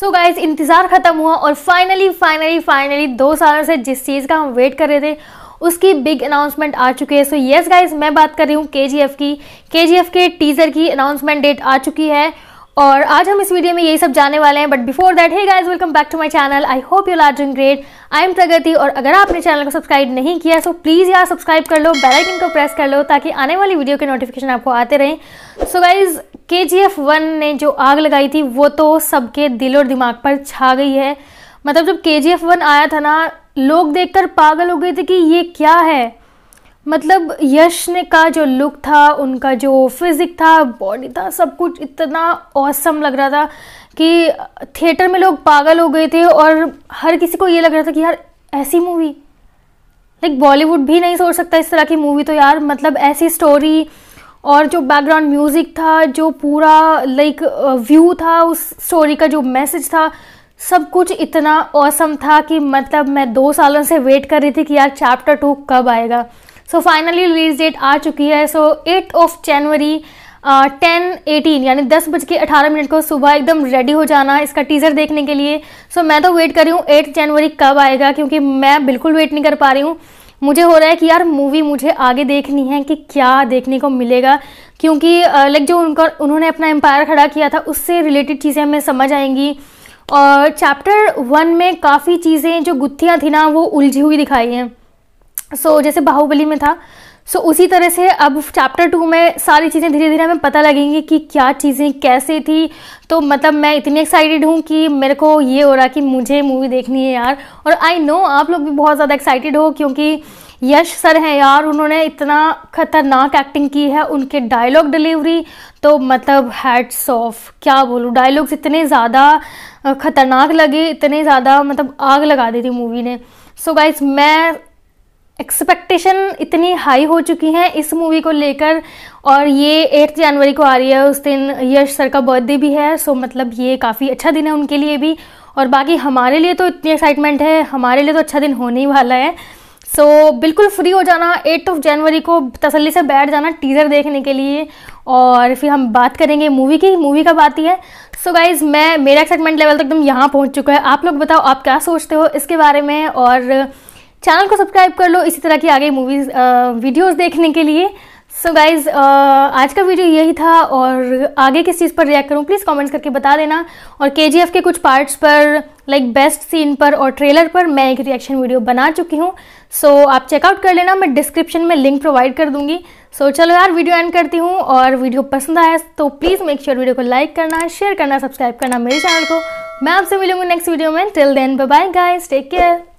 सो so guys इंतज़ार ख़त्म हुआ और फाइनली फाइनली फाइनली दो सालों से जिस चीज़ का हम वेट कर रहे थे उसकी बिग अनाउंसमेंट आ चुकी है सो यस गाइज मैं बात कर रही हूँ के की के के टीज़र की अनाउंसमेंट डेट आ चुकी है और आज हम इस वीडियो में यही सब जाने वाले हैं but before that hey guys welcome back to my channel I hope you are doing great I am Pragati और अगर आपने चैनल को सब्सक्राइब नहीं किया सो प्लीज़ यार सब्सक्राइब कर लो बेल आइकन को प्रेस कर लो ताकि आने वाली वीडियो के नोटिफिकेशन आपको आते रहें सो गाइज के जी एफ वन ने जो आग लगाई थी वो तो सबके दिल और दिमाग पर छा गई है मतलब जब के जी एफ वन आया था ना लोग देखकर पागल हो गए थे कि ये क्या है मतलब यश ने का जो लुक था उनका जो फिज़िक था बॉडी था सब कुछ इतना औसम लग रहा था कि थिएटर में लोग पागल हो गए थे और हर किसी को ये लग रहा था कि यार ऐसी मूवी लाइक बॉलीवुड भी नहीं सोच सकता इस तरह की मूवी तो यार मतलब ऐसी स्टोरी और जो बैकग्राउंड म्यूज़िक था जो पूरा लाइक व्यू uh, था उस स्टोरी का जो मैसेज था सब कुछ इतना औसम था कि मतलब मैं दो सालों से वेट कर रही थी कि यार चैप्टर टू कब आएगा सो फाइनली रिलीज डेट आ चुकी है so eight of January ten eighteen यानी दस बज के अठारह मिनट को सुबह एकदम रेडी हो जाना इसका टीज़र देखने के लिए सो so, मैं तो वेट कर रही हूँ एट जनवरी कब आएगा क्योंकि मैं बिल्कुल वेट नहीं कर पा रही हूँ मुझे हो रहा है कि यार मूवी मुझे आगे देखनी है कि क्या देखने को मिलेगा क्योंकि लाइक जो उनका उन्होंने अपना एम्पायर खड़ा किया था उससे रिलेटेड चीज़ें हमें समझ आएंगी और चैप्टर वन में काफ़ी चीज़ें जो गुत्थियाँ थी ना वो उलझी हुई दिखाई हैं सो so, जैसे बाहुबली में था सो so, उसी तरह से अब चैप्टर टू में सारी चीज़ें धीरे धीरे हमें पता लगेंगी कि क्या चीज़ें कैसे थी तो मतलब मैं इतनी एक्साइटेड हूँ कि मेरे को ये हो रहा कि मुझे मूवी देखनी है यार और आई नो आप लोग भी बहुत ज़्यादा एक्साइटेड हो क्योंकि यश सर हैं यार उन्होंने इतना खतरनाक एक्टिंग की है उनके डायलॉग डिलीवरी तो मतलब हैट्स ऑफ क्या बोलूँ डायलॉग्स इतने ज़्यादा खतरनाक लगे इतने ज़्यादा मतलब आग लगा दी थी मूवी ने सो so गाइज मैं एक्सपेक्टेशन इतनी हाई हो चुकी हैं इस मूवी को लेकर और ये एट जनवरी को आ रही है उस दिन यश सर का बर्थडे भी है सो मतलब ये काफ़ी अच्छा दिन है उनके लिए भी और बाकी हमारे लिए तो इतनी एक्साइटमेंट है हमारे लिए तो अच्छा दिन होने ही वाला है सो so, बिल्कुल फ्री हो जाना एट ऑफ जनवरी को तसल्ली से बैठ जाना टीज़र देखने के लिए और फिर हम बात करेंगे मूवी की मूवी कब आती है सो so गाइज़ मैं मेरा एक्साइटमेंट लेवल तो एकदम यहाँ पहुँच चुका है आप लोग बताओ आप क्या सोचते हो इसके बारे में और चैनल को सब्सक्राइब कर लो इसी तरह की आगे मूवीज़ वीडियोस देखने के लिए सो so गाइज़ आज का वीडियो यही था और आगे किस चीज़ पर रिएक्ट करूँ प्लीज़ कमेंट्स करके बता देना और के के कुछ पार्ट्स पर लाइक बेस्ट सीन पर और ट्रेलर पर मैं एक रिएक्शन वीडियो बना चुकी हूँ सो so, आप चेकआउट कर लेना मैं डिस्क्रिप्शन में लिंक प्रोवाइड कर दूँगी सो so, चलो यार वीडियो एंड करती हूँ और वीडियो पसंद आया तो प्लीज़ मेक श्योर वीडियो को लाइक करना शेयर करना सब्सक्राइब करना मेरे चैनल को मैं आपसे मिलूँगी नेक्स्ट वीडियो में till then bye guys take care